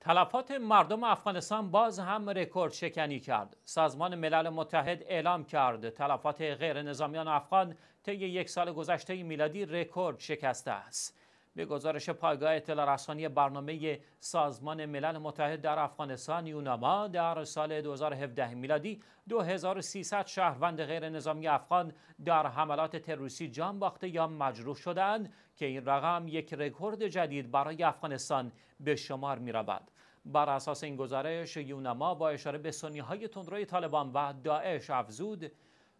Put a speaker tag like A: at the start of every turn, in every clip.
A: تلفات مردم افغانستان باز هم رکورد شکنی کرد. سازمان ملل متحد اعلام کرد تلفات غیر نظامیان افغان طی یک سال گذشته میلادی رکورد شکسته است. به گزارش پایگاه اطلاع رسانی برنامه سازمان ملل متحد در افغانستان یوناما در سال 2017 میلادی 2300 شهروند غیر نظامی افغان در حملات تروریستی جان باخته یا مجروح شدند که این رقم یک رکورد جدید برای افغانستان به شمار می رود. بر اساس این گزارش یونما با اشاره به سنی های تندروی طالبان و داعش افزود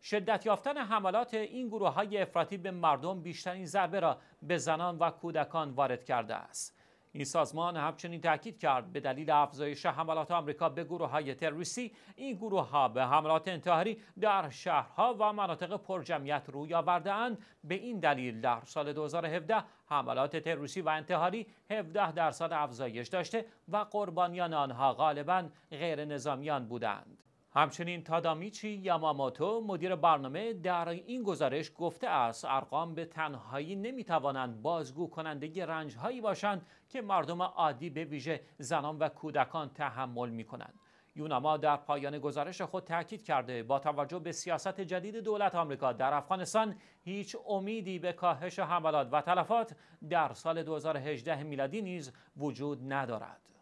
A: شدت یافتن حملات این گروه های افراطی به مردم بیشترین ضربه را به زنان و کودکان وارد کرده است. این سازمان همچنین تاکید کرد به دلیل افزایش حملات آمریکا به گروه های تروریستی این گروه ها به حملات انتحاری در شهرها و مناطق پرجمعیت روی اند به این دلیل در سال 2017 حملات تروریستی و انتحاری 17 درصد افزایش داشته و قربانیان آنها غالبا غیر نظامیان بودند همچنین تادامیچی یاماماتو مدیر برنامه در این گزارش گفته است ارقام به تنهایی نمیتوانند بازگو کننده رنجهایی باشند که مردم عادی به ویژه زنان و کودکان تحمل می کنند. یوناما در پایان گزارش خود تاکید کرده با توجه به سیاست جدید دولت آمریکا در افغانستان هیچ امیدی به کاهش حملات و تلفات در سال 2018 میلادی نیز وجود ندارد.